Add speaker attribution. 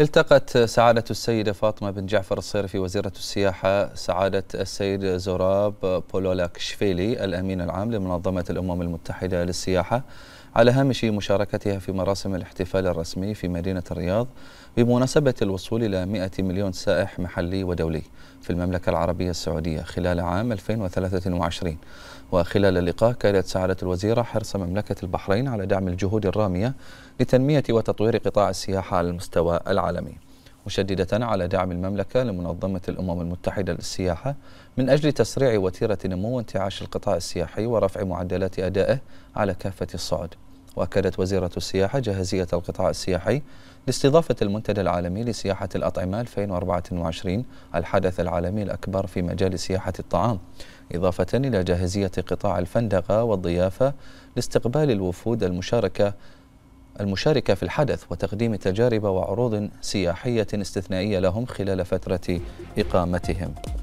Speaker 1: التقت سعادة السيدة فاطمة بن جعفر الصيرفي وزيرة السياحة سعادة السيد زوراب بولولا كشفيلي الأمين العام لمنظمة الأمم المتحدة للسياحة على هامش مشاركتها في مراسم الاحتفال الرسمي في مدينة الرياض بمناسبة الوصول إلى 100 مليون سائح محلي ودولي في المملكة العربية السعودية خلال عام 2023 وخلال اللقاء كانت سعادة الوزيرة حرص مملكة البحرين على دعم الجهود الرامية لتنمية وتطوير قطاع السياحة على المستوى العالمي مشددة على دعم المملكة لمنظمة الأمم المتحدة للسياحة من أجل تسريع وتيرة نمو وانتعاش القطاع السياحي ورفع معدلات أدائه على كافة الصعد وأكدت وزيرة السياحة جاهزية القطاع السياحي لاستضافة المنتدى العالمي لسياحة الأطعمة 2024 الحدث العالمي الأكبر في مجال سياحة الطعام إضافة إلى جاهزية قطاع الفندقة والضيافة لاستقبال الوفود المشاركة المشاركة في الحدث وتقديم تجارب وعروض سياحية استثنائية لهم خلال فترة إقامتهم